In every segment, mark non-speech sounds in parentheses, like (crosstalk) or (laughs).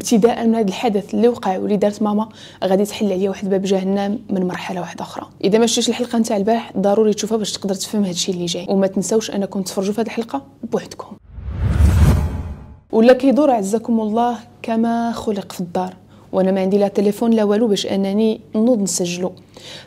ابتداء من هذا الحدث اللي وقع واللي دارت ماما غادي تحل عليا واحد باب جهنم من مرحله واحده اخرى اذا ما شفتيش الحلقه نتاع البارح ضروري تشوفها باش تقدر تفهم هادشي اللي جاي وما تنساوش انكم تفرجوا في هذه الحلقه بوحدكم ولا كيدور عزكم الله كما خلق في الدار وانا ما عندي لا تليفون لا والو باش انني نوض نسجلو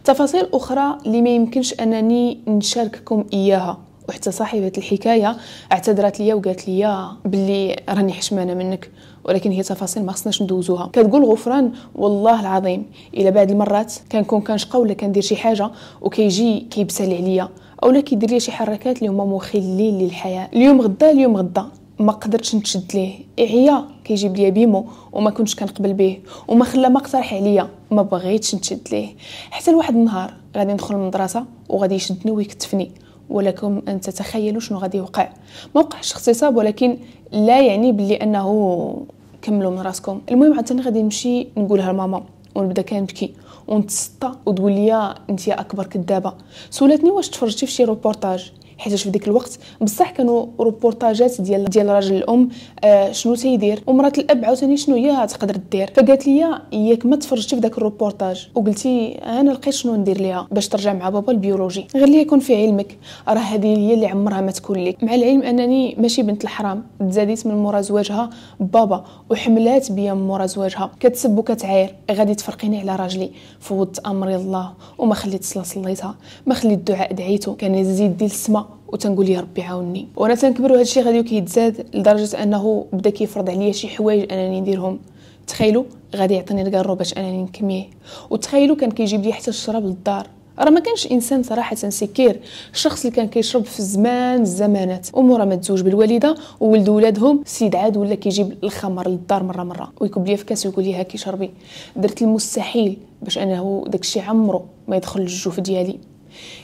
تفاصيل اخرى اللي ما يمكنش انني نشارككم اياها وحتى صاحبه الحكايه اعتذرت ليا وقالت ليا بلي راني حشمانه منك ولكن هي تفاصيل ما خصناش ندوزوها كتقول غفران والله العظيم الى بعد المرات كنكون كنشقى ولا كندير شي حاجه وكيجي كيبسل عليا اولا كيدير لي شي حركات اللي هما مخلين للحياه اليوم غدا اليوم غدا ما قدرتش نتشد ليه عيا إيه كيجيب ليا بيمو وما كنتش كنقبل به وما خلا ما اقترح عليا ما بغيتش نتشد ليه حتى لواحد النهار غادي ندخل المدرسه وغادي يشدني ويكتفني ولكم ان تتخيلوا شنو غادي يوقع ما وقعش اغتصاب ولكن لا يعني بلي انه كملوا من راسكم المهم عاد غادي نمشي نقولها لماما ونبدا كنبكي ونتسطى وتقول لي انت يا اكبر كدابه سولتني واش تفرجتي في شي روبورتاج حيت في ذاك الوقت بصح كانوا روبورتاجات ديال ديال راجل الام آه شنو تيدير ومرات الاب عاوتاني شنو هي تقدر دير فقالت لي ياك ما تفرجتي في ذاك الروبورتاج وقلتي انا لقيت شنو ندير ليها باش ترجع مع بابا البيولوجي غير لي يكون في علمك راه هذه هي اللي عمرها ما تكون لك مع العلم انني ماشي بنت الحرام تزاديت من مورا زواجها بابا وحملات بيا من مورا زواجها كتسب وكتعاير غادي تفرقيني على راجلي فوت امري الله وما خليت صلاه صليتها ما خليت الدعاء دعيته كان يزيد ديال السما وتنقول يا ربي عاوني وانا تنكبر وهذا الشيء غادي كيتزاد لدرجه انه بدا كيفرض عليا شي حوايج انني نديرهم تخيلوا غادي يعطيني الكارو باش انني نكميه وتخيلوا كان كيجيب لي حتى الشراب للدار راه ما كانش انسان صراحه سكير الشخص اللي كان كيشرب في زمان الزمانات ومورا ما تزوج بالوالده وولد ولادهم سيد عاد ولا كيجيب الخمر للدار مره مره ويكب ليا في كاس ويقول لي هاكي شربي درت المستحيل باش انه داكشي عمرو ما يدخل للجوف ديالي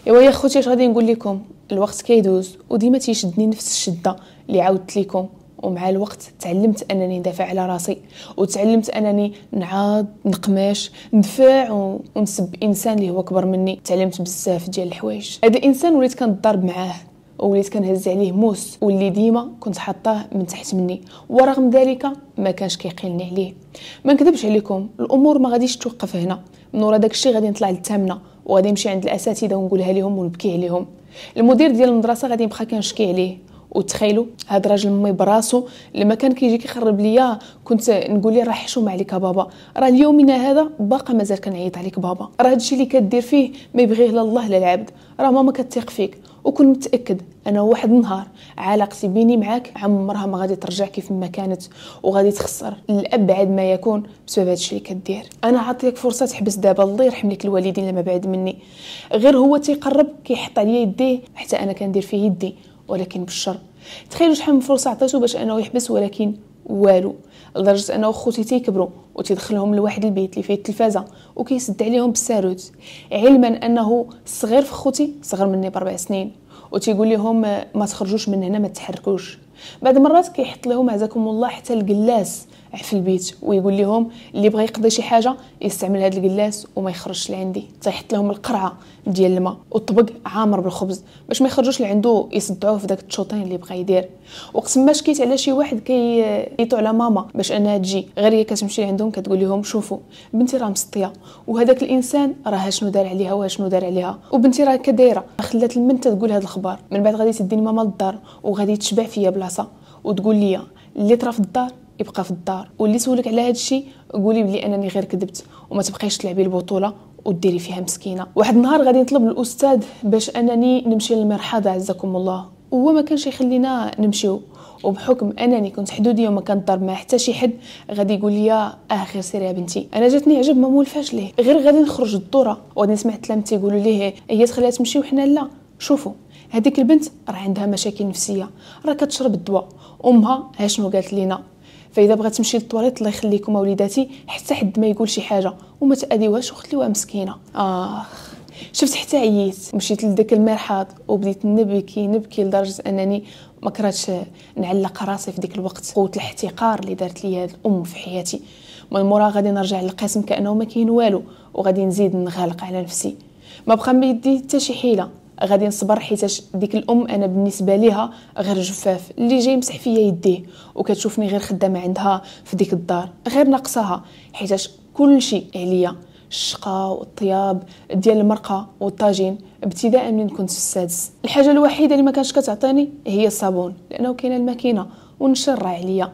ايوا يا خوتي اش غادي نقول لكم الوقت كيدوز وديما تيشدني نفس الشده اللي عاودت لكم ومع الوقت تعلمت انني ندافع على راسي وتعلمت انني نعاض نقماش ندفع ونسب انسان اللي هو اكبر مني تعلمت بزاف ديال الحوايج هذا الانسان وليت كنضرب معاه وليت كنهز عليه موس واللي ديما كنت حطاه من تحت مني ورغم ذلك ما كانش كيقيلني عليه ما نكذبش عليكم الامور ما غاديش توقف هنا من ورا داكشي غادي نطلع للثامنه وغادي نمشي عند الاساتذه ونقولها لهم ونبكي عليهم المدير ديال المدرسه غادي يبقى كنشكي عليه وتخيلوا هاد الراجل مي براسو لما كان كيجي كيخرب ليا كنت نقول ليه راه حشومه عليك بابا راه ليومنا هذا باقا مازال كنعيط عليك بابا راه هادشي اللي كدير فيه ما يبغيه لا الله لا العبد راه ماما كتثق فيك وكن متاكد انا واحد النهار علاقتي بيني معاك عمرها ما غادي ترجع كيف ما كانت وغادي تخسر لابعد ما يكون بسبب هادشي اللي كدير انا عاطيك فرصه تحبس دابا الله يرحم لك الوالدين لما بعد مني غير هو تيقرب كيحط عليا يديه حتى انا كندير فيه يدي ولكن بالشر تخيلوا شحال من فرصه عطيته باش انه يحبس ولكن والو لدرجه انا خوتي تيكبروا وتيدخلهم لواحد البيت اللي فيه التلفازه وكيسد عليهم بالساروت علما انه صغير في خوتي صغر مني باربع سنين وتيقول لهم ما تخرجوش من هنا ما تحركوش بعد مرات كيحط لهم عزاكم الله حتى الكلاس في البيت ويقول لهم اللي بغى يقضي شي حاجه يستعمل هذا الكلاس وما يخرجش لعندي تيحط لهم القرعه ديال الماء والطبق عامر بالخبز باش ما يخرجوش لعندو يصدعوه في داك التشوطين اللي بغى يدير وقت ما شكيت على شي واحد كيطو على ماما باش انها تجي غير هي كتمشي لعندهم كتقول لهم شوفوا بنتي راه مسطيه وهذاك الانسان راه شنو دار عليها وشنو دار عليها وبنتي راه كدايره خلات المنت تقول هذا الخبر من بعد غادي تديني ماما للدار وغادي تشبع فيا بلاصه وتقول لي اللي طرا في الدار يبقى في الدار واللي سولك على هذا الشيء قولي بلي انني غير كذبت وما تبقايش تلعبي البطوله وديري فيها مسكينه واحد النهار غادي نطلب الاستاذ باش انني نمشي للمرحاض عزكم الله وهو ما كانش يخلينا نمشيو وبحكم انني كنت حدوديه وما كنضرب مع حتى شي حد غادي يقول لي اه سيري يا بنتي انا جاتني عجب ما مولفاش ليه غير غادي نخرج الدوره وغادي نسمع تلامتي يقولوا ليه هي تخليها تمشي وحنا لا شوفوا هذيك البنت راه عندها مشاكل نفسيه راه كتشرب الدواء امها ها شنو قالت لينا فاذا بغات تمشي للطواليت الله يخليكم وليداتي حتى حد ما يقول شي حاجه وما تاذيوهاش وخليوها مسكينه اخ شفت حتى عييت مشيت لذاك المرحاض وبديت نبكي نبكي لدرجه انني ما كرهتش نعلق راسي في ديك الوقت قوه الاحتقار اللي دارت لي هاد الام في حياتي من مورا غادي نرجع للقسم كانه ما كاين والو وغادي نزيد نغلق على نفسي ما بقى ما يدي حتى شي حيله غادي نصبر حيتاش ديك الام انا بالنسبه ليها غير جفاف اللي جاي يمسح فيا يديه وكتشوفني غير خدامه عندها في ديك الدار غير ناقصاها حيتاش كلشي عليا الشقا والطياب ديال المرقه والطاجين ابتداء من كنت في السادس الحاجه الوحيده اللي ما كانش كتعطيني هي الصابون لانه كاينه الماكينه ونشر عليا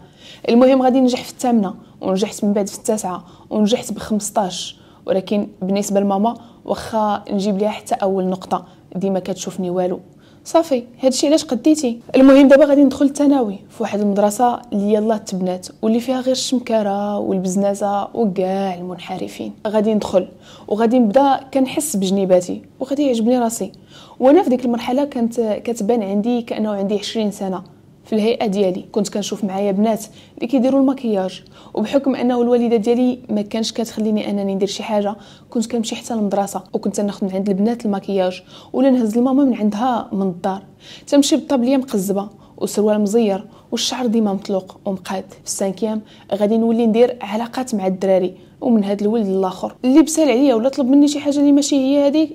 المهم غادي نجح في الثامنه ونجحت من بعد في التاسعه ونجحت ب 15 ولكن بالنسبه لماما واخا نجيب ليها حتى اول نقطه ديما كتشوفني والو صافي هادشي علاش قديتي المهم دابا غادي ندخل الثانوي في واحد المدرسه اللي يلاه تبنات واللي فيها غير الشمكاره والبزنازه وكاع المنحرفين غادي ندخل وغادي نبدا كنحس بجنيباتي وغادي يعجبني راسي وانا في ديك المرحله كانت كتبان عندي كانه عندي 20 سنه في الهيئه ديالي كنت كنشوف معايا بنات اللي كيديروا المكياج وبحكم انه الوالده ديالي ما كانش كتخليني انني ندير شي حاجه كنت كنمشي حتى للمدرسه وكنت ناخذ من عند البنات المكياج ولا نهز الماما من عندها من الدار تمشي بالطابليه مقزبه وسروال مزير والشعر ديما مطلوق ومقاد في السانكيام غادي نولي ندير علاقات مع الدراري ومن هاد الولد الاخر اللي بسال عليا ولا طلب مني شي حاجه اللي ماشي هي هذيك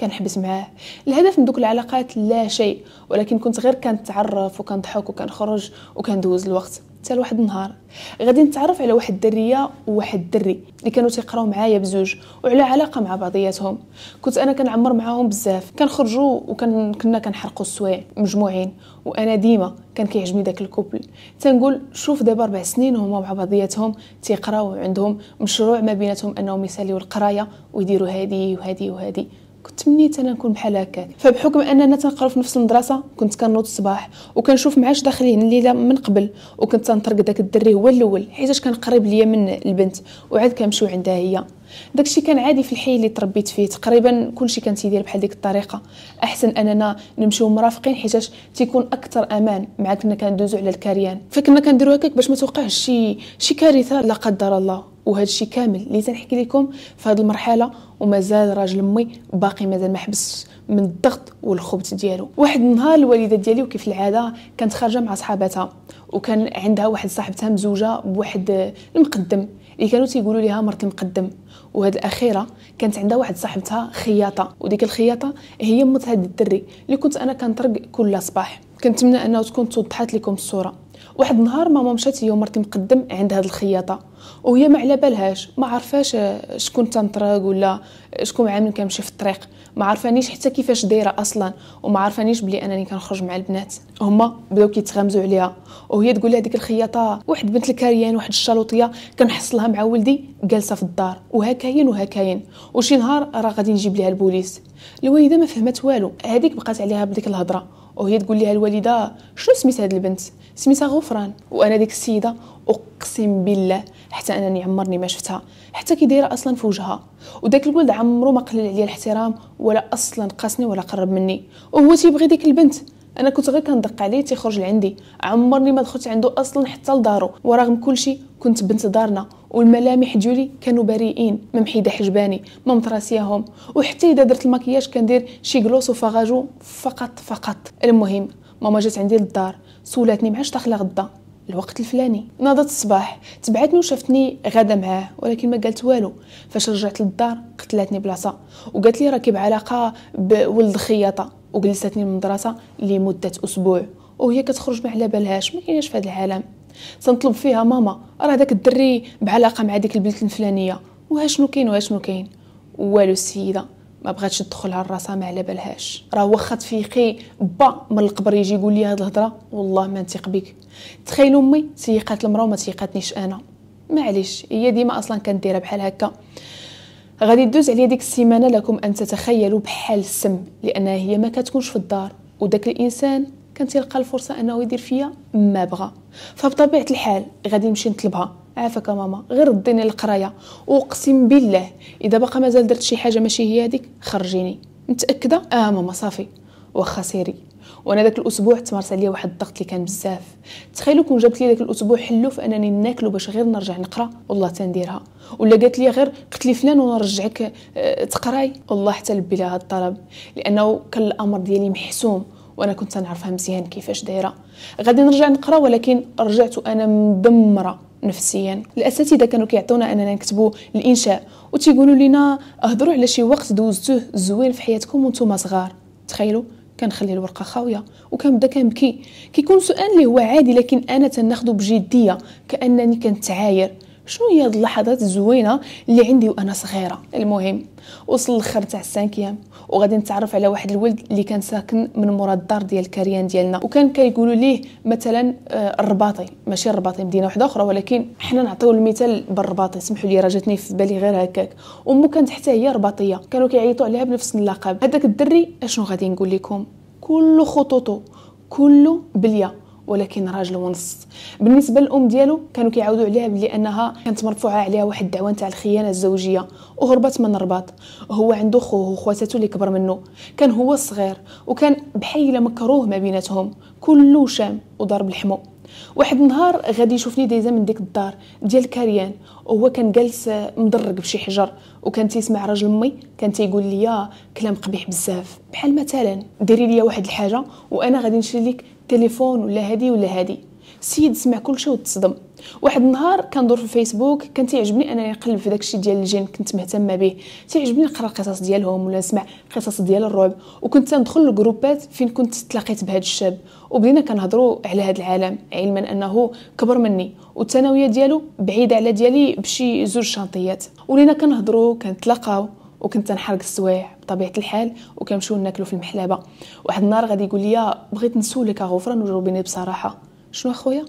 كنحبس معاه الهدف من دوك العلاقات لا شيء ولكن كنت غير كنتعرف وكنضحك وكنخرج وكندوز الوقت حتى لواحد النهار غادي نتعرف على واحد الدريه وواحد الدري اللي كانوا تيقراو معايا بزوج وعلى علاقه مع بعضياتهم كنت انا كنعمر معاهم بزاف كنخرجوا وكنا وكن... كنحرقوا السوايع مجموعين وانا ديما كان كيعجبني داك الكوبل تنقول شوف دابا اربع سنين هما مع بعضياتهم تيقراو عندهم مشروع ما بيناتهم انهم يساليو القرايه ويديروا هذه وهذه وهذه كنت تمنيت انا نكون بحال هكاك فبحكم اننا تنقراو في نفس المدرسه كنت كنوض الصباح وكنشوف معاش داخلين الليله من قبل وكنت تنطرق داك الدري هو الاول حيتاش كان قريب ليا من البنت وعاد كنمشيو عندها هي داكشي كان عادي في الحي اللي تربيت فيه تقريبا كلشي كان تيدير بحال ديك الطريقه احسن اننا نمشيو مرافقين حيتاش تيكون اكثر امان مع كنا كندوزو على الكريان فكنا كنديرو هكاك باش ما توقعش شي شي كارثه لا قدر الله وهذا الشيء كامل اللي تنحكي لكم في هذه المرحله ومازال راجل امي باقي مازال ما حبس من الضغط والخبث ديالو واحد النهار الوالده ديالي وكيف العاده كانت خارجه مع صحاباتها وكان عندها واحد صاحبتها مزوجه بواحد المقدم اللي كانوا تيقولوا ليها مرت المقدم وهاد الاخيره كانت عندها واحد صاحبتها خياطه وديك الخياطه هي مت هاد الدري اللي كنت انا كنطرق كل صباح كنتمنى انه تكون توضحت لكم الصوره واحد النهار ماما مشات هي ومرتي مقدم عند هاد الخياطه وهي ما على بالهاش ما عرفاش شكون تنطرق ولا شكون عامل كنمشي في الطريق ما عرفانيش حتى كيفاش دايره اصلا وما عرفانيش بلي انني كنخرج مع البنات هما بداو كيتغامزوا عليها وهي تقول لها ديك الخياطه واحد بنت الكاريان واحد الشالوطيه كنحصلها مع ولدي جالسه في الدار وهكاين وهكاين وشي نهار راه غادي نجيب ليها البوليس الوالده ما فهمت والو هذيك بقات عليها بديك الهضره وهي تقول لها الوالده شنو سميت هاد البنت سميتها غفران وانا ديك السيده اقسم بالله حتى انني عمرني ما شفتها حتى كي دايره اصلا في وجهها وداك الولد عمرو ما قلل عليا الاحترام ولا اصلا قاسني ولا قرب مني وهو تيبغي ديك البنت انا كنت غير كندق عليه تيخرج لعندي عمرني ما دخلت عنده اصلا حتى لدارو ورغم كلشي كنت بنت دارنا والملامح ديالي كانوا بريئين ما محيده حجباني ما مطراسياهم وحتى اذا درت المكياج كندير شي غلوس وفغاجو فقط فقط المهم ماما جات عندي للدار سولاتني معاش داخله غدا الوقت الفلاني ناضت الصباح تبعتني وشافتني غدا معاه ولكن ما قالت والو فاش رجعت للدار قتلاتني بلاصه وقالت لي راكي بعلاقه بولد خياطه وجلستني المدرسه لمده اسبوع وهي كتخرج ما على بالهاش ما كايناش في هذا العالم تنطلب فيها ماما راه داك الدري بعلاقه مع ديك البنت الفلانيه وها شنو كاين وها شنو كاين والو السيده ما بغاتش ندخل على راسها ما على بالهاش راه واخا تفيقي با من القبر يجي يقول لي هاد الهضره والله ما نثق بك تخيلوا امي تيقات المراه وما تيقاتنيش انا معليش هي ديما اصلا كنديرها بحال هكا غادي تدوز عليا ديك السيمانه لكم ان تتخيلوا بحال السم لان هي ما كتكونش في الدار وداك الانسان كان تيلقى الفرصه انه يدير فيا ما بغى فبطبيعه الحال غادي نمشي نطلبها عافاك ماما غير رديني القرايه واقسم بالله اذا بقى مازال درت شي حاجه ماشي هي هذيك خرجيني متاكده اه ماما صافي واخا سيري وانا داك الاسبوع تمارس عليا واحد الضغط اللي كان بزاف تخيلوا كون جابت لي داك الاسبوع حلو في انني ناكلو باش غير نرجع نقرا والله تنديرها ولا قالت لي غير قلت لي فلان ونرجعك آه، تقراي والله حتى لبي لها الطلب لانه كان الامر ديالي محسوم وانا كنت نعرفها مزيان كيفاش دايره غادي نرجع نقرا ولكن رجعت انا مدمره نفسيا الاساتذه كانوا كيعطونا اننا نكتبوا الانشاء وتيقولوا لنا اهضروا على شي وقت دوزتوه زوين في حياتكم وانتم صغار تخيلوا كنخلي الورقه خاويه وكنبدا كنبكي كيكون سؤال اللي هو عادي لكن انا تناخذه بجديه كانني كنتعاير شنو هي هاد اللحظات الزوينه اللي عندي وانا صغيره المهم وصل الاخر تاع السانكيام وغادي نتعرف على واحد الولد اللي كان ساكن من مورا الدار ديال الكريان ديالنا وكان كيقولوا ليه مثلا آه، الرباطي ماشي الرباطي مدينه واحده اخرى ولكن حنا نعطيو المثال بالرباطي سمحوا لي راه جاتني في بالي غير هكاك امه كانت حتى هي رباطيه كانوا كيعيطوا عليها بنفس اللقب هذاك الدري اشنو غادي نقول لكم كل خطوطه كله بليه ولكن راجل ونص بالنسبه للام ديالو كانوا كيعاودوا عليها بلي انها كانت مرفوعه عليها واحد الدعوه نتاع الخيانه الزوجيه وهربت من الرباط هو عنده خوه وخواتاتو اللي كبر منه كان هو الصغير وكان بحيله مكروه ما بيناتهم كله شام وضرب الحمو واحد النهار غادي يشوفني دايزه من ديك الدار ديال كاريان وهو كان جالس آه، مدرق بشي حجر وكان تيسمع راجل امي كان تيقول لي كلام قبيح بزاف بحال مثلا ديري لي واحد الحاجه وانا غادي نشري لك تليفون ولا هادي ولا هادي السيد سمع كل شيء وتصدم واحد النهار كندور في الفيسبوك كان تيعجبني انني نقلب في داكشي ديال الجن كنت مهتمه به تيعجبني نقرا القصص ديالهم ولا نسمع قصص ديال الرعب وكنت ندخل لجروبات فين كنت تلاقيت بهاد الشاب وبدينا كنهضروا على هذا العالم علما انه كبر مني والثانويه ديالو بعيده على ديالي بشي زوج شانطيات ولينا كنهضروا كنتلاقاو وكنت تنحرق السوايع بطبيعه الحال وكنمشيو ناكلو في المحلابه واحد النهار غادي يقول لي بغيت نسولك غفران وجاوبيني بصراحه شنو اخويا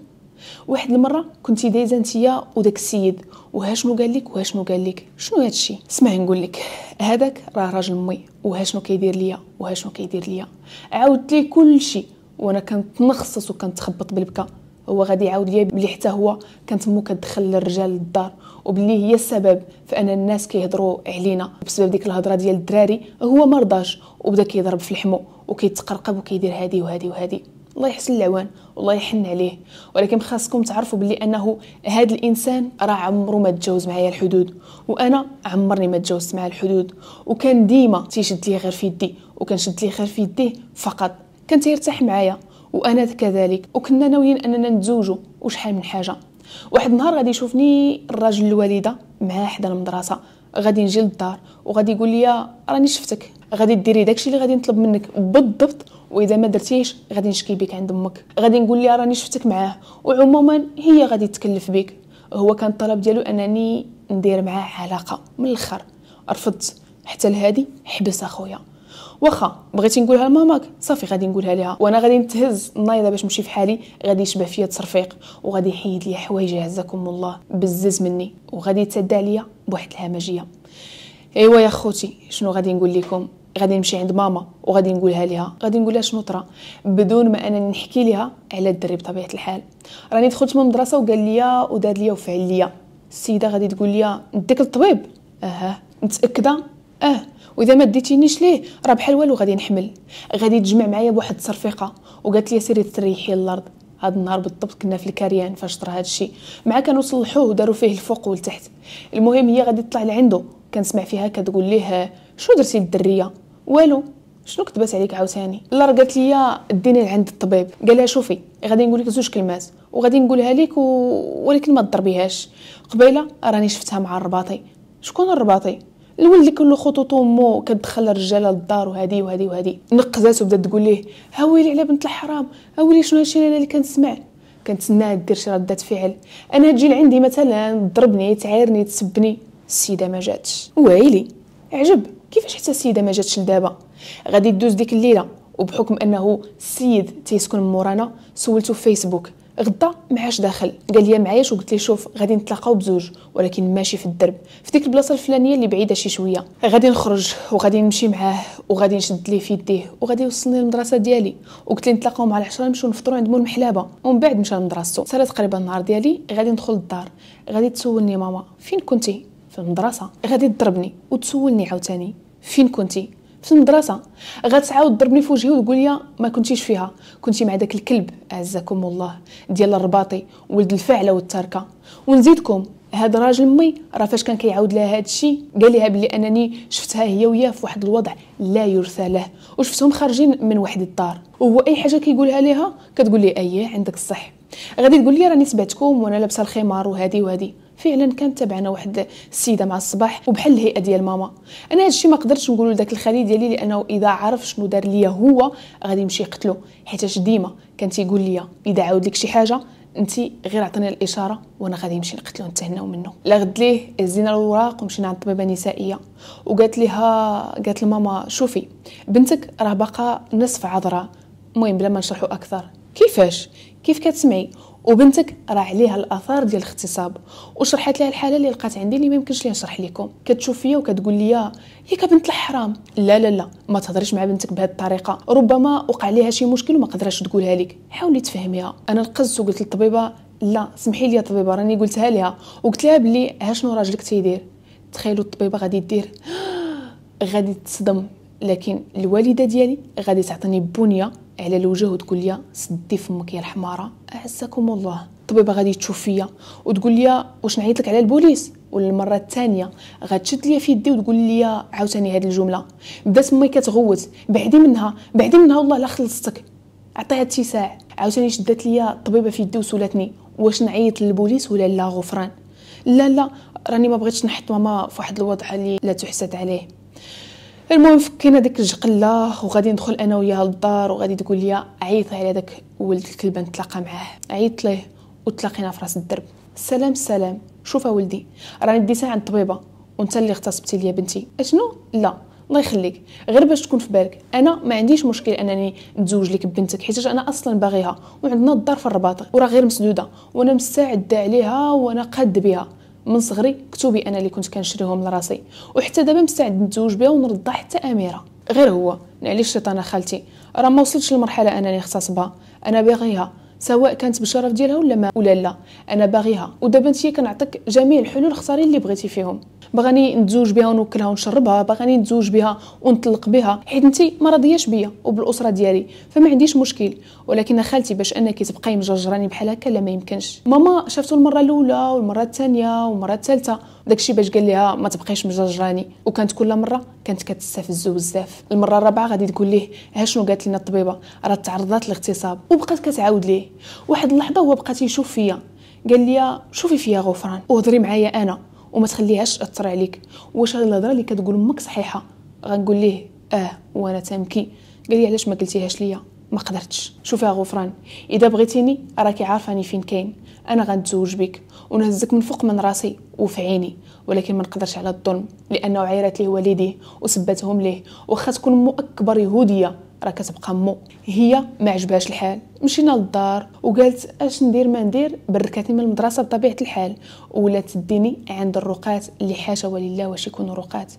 واحد المره كنتي دايزه انتيا وداك السيد وها شنو قال لك وها شنو قال لك شنو هادشي اسمع نقول لك هذاك راه راجل امي وها شنو كيدير ليا وها شنو كيدير ليا عاودت ليه كلشي وانا كنت نخصص وكنتخبط بالبكا هو غادي يعاود ليا بلي حتى هو كانت مو كتدخل للرجال للدار وبلي هي السبب في ان الناس كيهضروا علينا بسبب ديك الهضره ديال الدراري هو ما رضاش وبدا كيضرب في الحمو وكيتقرقب وكيدير هادي وهادي وهادي الله يحسن العوان والله يحن عليه ولكن خاصكم تعرفوا بلي انه هذا الانسان راه عمره ما تجاوز معايا الحدود وانا عمرني ما تجاوزت معاه الحدود وكان ديما تيشد لي غير في يدي وكنشد ليه غير في يديه فقط كان تيرتاح معايا وانا كذلك وكنا ناويين اننا نتزوجوا وشحال من حاجه واحد النهار غادي يشوفني الراجل الوالده معاه حدا المدرسه غادي نجي للدار وغادي يقول لي راني شفتك غادي ديري داكشي اللي غادي نطلب منك بالضبط واذا ما درتيش غادي نشكي بك عند امك غادي نقول لها راني شفتك معاه وعموما هي غادي تكلف بك هو كان الطلب ديالو انني ندير معاه علاقه من الاخر رفضت حتى لهادي حبس اخويا واخا بغيتي نقولها لماماك صافي غادي نقولها ليها وانا غادي نتهز النايضه باش نمشي فحالي غادي يشبه فيا تصرفيق وغادي يحيد لي حوايجي عزكم الله بزز مني وغادي يتعدى عليا بواحد الهمجيه ايوا يا خوتي شنو غادي نقول لكم غادي نمشي عند ماما وغادي نقولها ليها غادي نقولها شنو طرا بدون ما انا نحكي ليها على الدري بطبيعه الحال راني دخلت من المدرسه وقال ليا وداد ليا وفعل ليا السيده غادي تقول ليا نديك للطبيب اها متاكده اه واذا ما ديتينيش ليه راه بحال والو غادي نحمل غادي تجمع معايا بواحد الترفيقه وقالت لي سيري تريحي الارض هاد النهار بالضبط كنا في الكاريان فاش طرا الشيء مع كانوا صلحوه وداروا فيه الفوق والتحت المهم هي غادي تطلع لعندو كنسمع فيها كتقول ليه شنو درتي للدريه والو شنو كتبات عليك عاوتاني لا قالت لي ديني لعند الطبيب قال لها شوفي غادي نقول لك زوج كلمات وغادي نقولها لك و... ولكن ما تضربيهاش قبيله راني شفتها مع الرباطي شكون الرباطي الولد كله خطوط امه كتدخل الرجاله للدار وهذه وهذه وهذه نقزات وبدات تقول ليه ها ويلي على بنت الحرام ها ويلي شنو هادشي اللي كنسمع كنتسناها دير شي ردات فعل انا تجي لعندي مثلا ضربني تعايرني تسبني السيده ما جاتش ويلي عجب كيفاش حتى السيده ما جاتش لدابا غادي دوز ديك الليله وبحكم انه السيد تيسكن مورانا سولته فيسبوك غدا ما داخل قال لي معايش وقلت لي شوف غادي نتلاقاو بزوج ولكن ماشي في الدرب في ديك البلاصه الفلانيه اللي بعيده شي شويه غادي نخرج وغادي نمشي معاه وغادي نشد ليه في يديه وغادي يوصلني للمدرسه ديالي وقلت لي نتلاقاو مع العشره نمشيو نفطروا عند مول محلابه ومن بعد مشى لمدرسته سالا تقريبا النهار ديالي غادي ندخل للدار غادي تسولني ماما فين كنتي في المدرسه غادي تضربني وتسولني عاوتاني فين كنتي في المدرسه غتعاود ضربني في وجهي وتقول ما كنتيش فيها كنتي مع داك الكلب عزكم الله ديال الرباطي ولد الفعله والتركه ونزيدكم هذا راجل مي راه فاش كان كيعاود لها هاد الشيء قال لها بلي انني شفتها هي وياه في واحد الوضع لا يرثى له وشفتهم خارجين من واحد الدار وهو اي حاجه كيقولها ليها كتقول لي اييه عندك الصح غادي تقول لي راني سبعتكم وانا لابسه الخمار وهادي وهادي فعلا كانت تابعنا واحد السيده مع الصباح وبحال الهيئه ديال ماما انا هادشي ما قدرتش نقول لذاك الخالي ديالي لانه اذا عرف شنو دار ليا هو غادي يمشي يقتلو حيتاش ديما كان تيقول لي اذا عاود لك شي حاجه انت غير عطيني الاشاره وانا غادي نمشي نقتلو نتهناو منه لا غد ليه هزينا الوراق ومشينا عند طبيبه نسائيه وقالت ليها قالت لماما شوفي بنتك راه باقا نصف عذراء المهم بلا ما نشرحو اكثر كيفاش كيف كتسمعي وبنتك راه عليها الاثار ديال الاغتصاب وشرحت لها الحاله اللي لقات عندي اللي ما يمكنش لي نشرح لكم كتشوف فيا وكتقول لي ياك بنت الحرام لا لا لا ما تهضريش مع بنتك بهذه الطريقه ربما وقع ليها شي مشكل وما قدراتش تقولها لك حاولي تفهميها انا نقزت وقلت للطبيبه لا سمحي لي يا طبيبه راني قلتها لها وقلت لها بلي ها شنو راجلك تيدير تخيلوا الطبيبه غادي دير غادي تصدم لكن الوالده ديالي غادي تعطيني بنيه على الوجه وتقول لي سدي فمك يا الحماره اعزكم الله الطبيبه غادي تشوف فيا وتقول لي واش نعيط لك على البوليس ولا المره الثانيه غتشد ليا في يدي وتقول لي عاوتاني هذه الجمله بدات امي كتغوت بعدي منها بعدي منها والله لا خلصتك عطيها اتساع عاوتاني شدات ليا الطبيبه في يدي وسولتني واش نعيط للبوليس ولا لا غفران لا لا راني ما بغيتش نحط ماما فواحد الوضع اللي لا تحسد عليه المهم فكينا ديك الجقله وغادي ندخل انا وياها للدار وغادي تقول لي عيطي على داك ولد الكلب نتلاقى معاه عيط ليه وتلاقينا في راس الدرب السلام السلام شوف ولدي راني ديتها عند الطبيبه وانت اللي اغتصبتي ليا بنتي اشنو لا الله يخليك غير باش تكون في بالك انا ما عنديش مشكل انني نتزوج لك بنتك حيت انا اصلا باغيها وعندنا الدار في الرباط وراه غير مسدوده وانا مستعده عليها وانا قاد بها من صغري كتبي انا اللي كنت كنشريهم لراسي وحتى دابا مستعد نتزوج بها ونرضى حتى اميره غير هو نعليش شيطانه خالتي راه ما وصلتش للمرحله انني اختصبها انا باغيها سواء كانت بالشرف ديالها ولا ما ولا لا انا باغيها ودابا انت كنعطيك جميع الحلول اختاري اللي بغيتي فيهم بغاني نتزوج بها ونوكلها ونشربها بغاني نتزوج بها ونطلق بها حيت انت ما راضياش بيا وبالاسره ديالي فما عنديش مشكل ولكن خالتي باش انك تبقاي مجرجراني بحال هكا لا ما يمكنش ماما شافته المره الاولى والمره الثانيه والمره الثالثه داكشي باش قال لها ما تبقايش مجرجراني وكانت كل مره كانت كتستفزو بزاف المره الرابعه غادي تقول ليه ها شنو قالت لنا الطبيبه راه تعرضات للاغتصاب وبقات كتعاود ليه واحد اللحظه هو بقى تيشوف فيا قال لي شوفي فيا غفران وهضري معايا انا وما تخليهاش تاثر عليك واش هاد الهضره اللي كتقول امك صحيحه غنقول ليه اه وانا تنبكي قال لي علاش ما قلتيهاش ليا ما قدرتش شوفي غفران اذا بغيتيني راكي عارفاني فين كاين انا غنتزوج بك ونهزك من فوق من راسي وفي عيني ولكن ما نقدرش على الظلم لانه عيرات ليه والديه وسبتهم ليه واخا تكون مو اكبر يهوديه راه كتبقى مو هي ما عجبهاش الحال مشينا للدار وقالت اش ندير ما ندير بركاتني من المدرسه بطبيعه الحال ولات تديني عند الرقات اللي حاشا ولله واش يكونوا رقات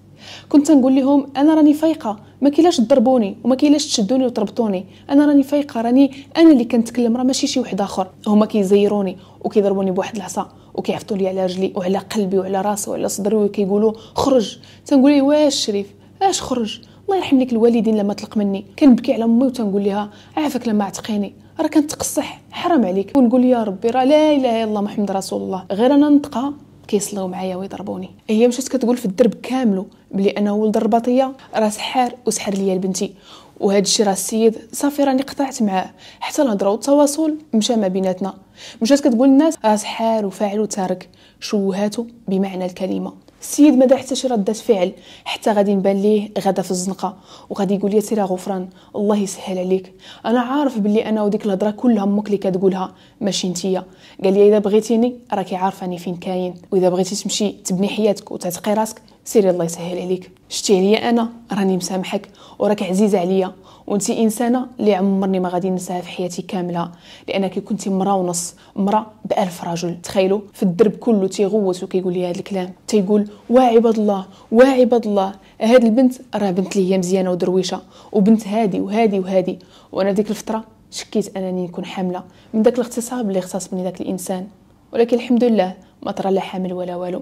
كنت نقول لهم انا راني فايقه ما كيلاش تضربوني وما كيلاش تشدوني وتربطوني انا راني فايقه راني انا اللي كنتكلم راه ماشي شي واحد اخر هما كيزيروني وكيضربوني بواحد العصا وكيعفطوا لي على رجلي وعلى قلبي وعلى راسي وعلى صدري وكيقولوا خرج تنقول واش شريف اش خرج الله يرحم لك الوالدين لما طلق مني كنبكي على امي وتنقول لها عافاك لما عتقيني راه كنتقصح حرام عليك ونقول يا ربي راه لا اله الا الله محمد رسول الله غير انا نطقها كيصلو معايا ويضربوني هي مشات كتقول في الدرب كاملو بلي انا ولد الرباطيه راه سحار وسحر ليا لبنتي وهذا الشيء راه السيد صافي راني قطعت معاه حتى الهضره والتواصل مشى ما بيناتنا مشات كتقول الناس راه سحار وفاعل وتارك شوهاتو بمعنى الكلمه السيد ما حتى شي ردة فعل حتى غادي نبان ليه غدا في الزنقه وغادي يقول لي سير غفران الله يسهل عليك انا عارف بلي انا وديك الهضره كلها امك اللي كتقولها ماشي انتيا قال لي اذا بغيتيني راكي عارفاني فين كاين واذا بغيتي تمشي تبني حياتك وتعتقي راسك سيري الله يسهل عليك شتي عليا انا راني مسامحك وراك عزيزه عليا وانت انسانه اللي عمرني ما غادي ننساها في حياتي كامله لانك كنتي مرا ونص مرا بألف رجل تخيلوا في الدرب كله تيغوت وكيقول لي هذا الكلام تيقول وا عباد الله وا عباد الله هاد البنت راه بنت لي هي مزيانه ودرويشه وبنت هادي وهادي وهادي وانا ديك الفتره شكيت انني نكون حامله من داك الاغتصاب اللي اغتصبني داك الانسان ولكن الحمد لله ما طرا لا حامل ولا والو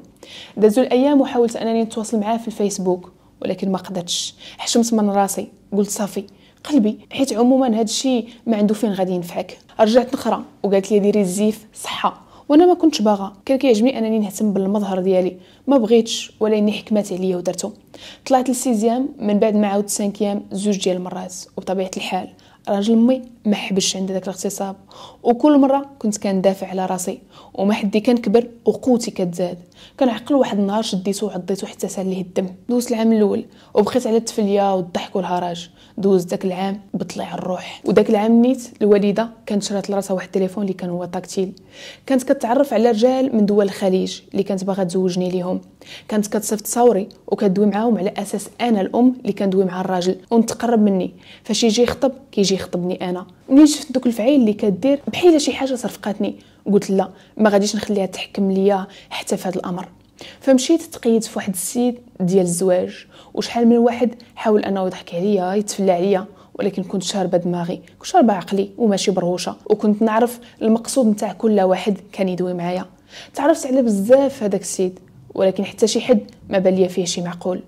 دازو الايام وحاولت انني نتواصل معاه في الفيسبوك ولكن ما قدرتش حشمت من راسي قلت صافي قلبي حيت عموما هذا الشيء ما عنده فين غادي ينفعك رجعت نخرى وقالت لي ديري الزيف صحه وانا ما كنتش باغا كان كيعجبني انني نهتم بالمظهر ديالي ما بغيتش ولا اني حكمات عليا ودرته طلعت للسيزيام من بعد ما عاودت سانكيام زوج ديال المرات وبطبيعه الحال راجل امي ما حبش عندي داك الاغتصاب وكل مره كنت كندافع على راسي وما حدي كنكبر وقوتي كتزاد كنعقل واحد النهار شديتو وعضيتو حتى ساليه الدم دوز العام الاول وبقيت على التفليه والضحك والهراج دوز داك العام بطلع الروح وداك العام نيت الوالده كانت شرات لراسها واحد التليفون اللي كان هو تاكتيل كانت كتعرف على رجال من دول الخليج اللي كانت باغا تزوجني ليهم كانت كتصيفط صوري وكدوي معاهم على اساس انا الام اللي كندوي مع الراجل ونتقرب مني فاش يجي يخطب كيجي يخطبني انا ملي شفت دوك الفعيل اللي كدير بحال شي حاجه صرفقاتني قلت لا ما غاديش نخليها تحكم ليا حتى في هذا الامر فمشيت تقيد في واحد السيد ديال الزواج وشحال من واحد حاول انه يضحك عليا يتفلى عليا ولكن كنت شاربه دماغي كنت شاربه عقلي وماشي بروشة وكنت نعرف المقصود نتاع كل واحد كان يدوي معايا تعرفت على بزاف هذاك السيد ولكن حتى شي حد ما بان ليا فيه شي معقول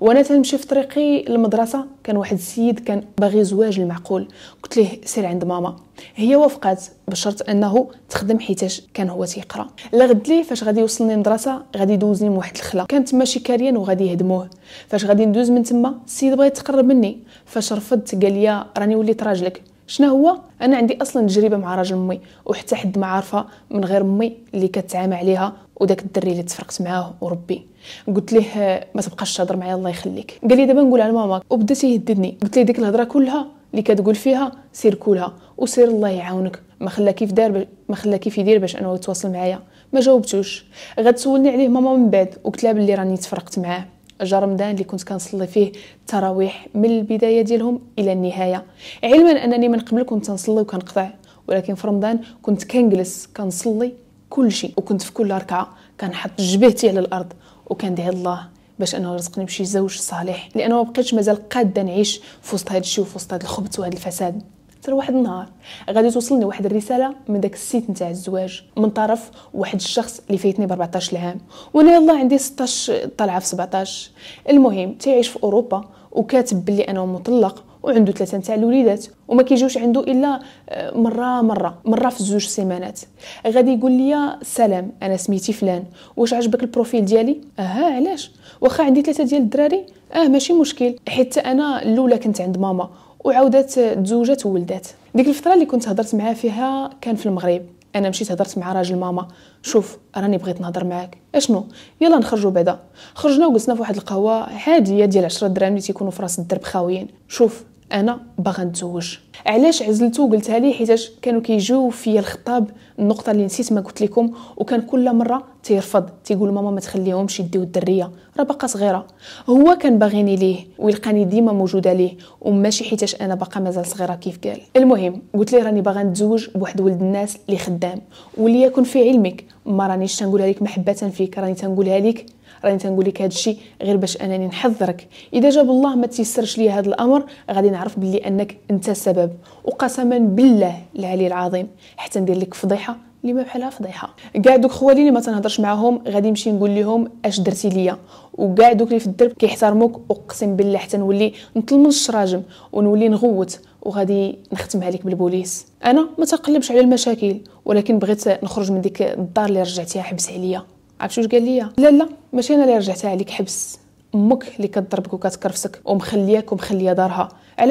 وانا تنمشي في طريقي للمدرسه كان واحد السيد كان باغي زواج المعقول قلت ليه سير عند ماما هي وافقات بشرط انه تخدم حيتاش كان هو تيقرا لا غد ليه فاش غادي يوصلني المدرسه غادي يدوزني من واحد الخلا كان تما شي كاريان وغادي يهدموه فاش غادي ندوز من تما السيد بغى يتقرب مني فاش رفضت قال لي راني وليت راجلك شنو هو انا عندي اصلا تجربه مع راجل امي وحتى حد ما عارفه من غير امي اللي كتعامى عليها وداك الدري اللي تفرقت معاه وربي قلت ليه ما تبقاش تهضر معايا الله يخليك قال لي دابا نقول على ماما وبدا تيهددني قلت ليه ديك الهضره كلها اللي كتقول فيها سير كلها وسير الله يعاونك ما خلا كيف دار ب... ما خلا كيف يدير باش انه يتواصل معايا ما جاوبتوش غتسولني عليه ماما من بعد وقلت لها بلي راني تفرقت معاه جا رمضان اللي كنت كنصلي فيه التراويح من البدايه ديالهم الى النهايه علما انني من قبل كنت نصلي وكنقطع ولكن في رمضان كنت كنجلس كنصلي كل شيء وكنت في كل ركعه كنحط جبهتي على الارض وكندعي الله باش انه يرزقني بشي زوج صالح لانه ما بقيتش مازال قاده نعيش في وسط هذا الشيء وفي وسط هذا الخبث وهذا الفساد حتى واحد النهار غادي توصلني واحد الرساله من داك السيت نتاع الزواج من طرف واحد الشخص اللي فايتني ب 14 عام وانا يلا عندي 16 طالعه في 17 المهم تيعيش في اوروبا وكاتب بلي انا مطلق وعنده ثلاثه نتاع الوليدات وما كيجيوش عنده الا آه، مره مره مره في زوج سيمانات غادي يقول لي سلام انا سميتي فلان واش عجبك البروفيل ديالي اه علاش واخا عندي ثلاثه ديال الدراري اه ماشي مشكل حيت انا الاولى كنت عند ماما وعاودات تزوجات وولدات ديك الفتره اللي كنت هضرت معاه فيها كان في المغرب انا مشيت هضرت مع راجل ماما شوف راني بغيت نهضر معاك اشنو يلا نخرجوا بعدا خرجنا وجلسنا في واحد القهوه عاديه ديال 10 دراهم اللي تيكونوا في راس الدرب خاويين شوف انا باغا نتزوج علاش عزلتو قلتها ليه حيتاش كانوا كيجيو فيا الخطاب النقطه اللي نسيت ما قلت لكم وكان كل مره تيرفض تيقول ماما ما تخليهمش يديو الدريه راه باقا صغيره هو كان باغيني ليه ويلقاني ديما موجوده ليه وماشي حيتاش انا باقا مازال صغيره كيف قال المهم قلت ليه راني باغا نتزوج بواحد ولد الناس اللي خدام واللي يكون في علمك ما رانيش تنقولها لك محبه فيك راني تنقولها لك راني تنقول لك هذا الشيء غير باش انني نحذرك اذا جاب الله ما تيسرش لي هذا الامر غادي نعرف بلي انك انت السبب وقسما بالله العلي العظيم حتى ندير لك فضيحه اللي ما بحالها فضيحه كاع دوك خوالي اللي ما تنهضرش معاهم غادي نمشي نقول لهم اش درتي ليا وكاع دوك اللي في الدرب كيحترموك اقسم بالله حتى نولي نطل من الشراجم ونولي نغوت وغادي نختم عليك بالبوليس انا ما تقلبش على المشاكل ولكن بغيت نخرج من ديك الدار اللي رجعتيها حبس عليا عرفتي واش قال لي لا لا ماشي انا اللي رجعتها عليك حبس امك اللي كضربك وكتكرفسك ومخلياك ومخليه دارها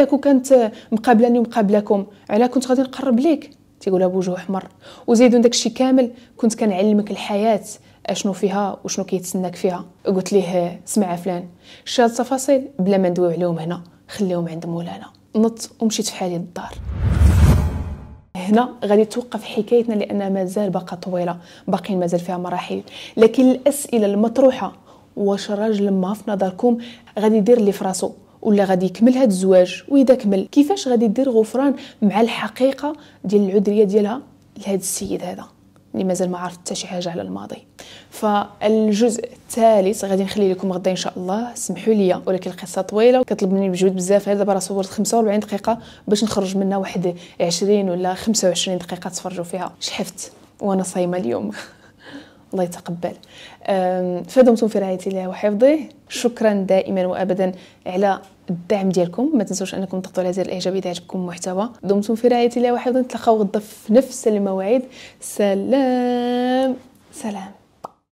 كون كانت مقابلاني ومقابلاكم على كنت غادي نقرب ليك تيقولها بوجه احمر وزيدون داكشي كامل كنت كنعلمك الحياه اشنو فيها وشنو كيتسناك فيها قلت ليه سمع فلان شاد التفاصيل بلا ما ندوي عليهم هنا خليهم عند مولانا نط ومشيت في حالي للدار هنا غادي توقف حكايتنا لانها مازال باقا طويله باقي مازال فيها مراحل لكن الاسئله المطروحه واش الراجل ما في نظركم غادي يدير اللي في ولا غادي يكمل هاد الزواج واذا كمل كيفاش غادي دير غفران مع الحقيقه ديال العذريه ديالها لهاد السيد هذا اللي مازال ما عرفت حتى شي حاجه على الماضي فالجزء الثالث غادي نخلي لكم غدا ان شاء الله سمحوا لي ولكن القصه طويله وكطلب مني بجهد بزاف دابا راه صورت 45 دقيقه باش نخرج منها واحد 20 ولا 25 دقيقه تفرجوا فيها شحفت وانا صايمه اليوم (laughs) الله يتقبل فدمتم في رعايه الله وحفظه شكرا دائما وابدا على الدعم ديالكم ما تنسوش انكم تضغطوا على زر الاعجاب اذا عجبكم المحتوى دمتم في رعايه الله وحفظه نتلاقاو غدا في نفس الموعد سلام سلام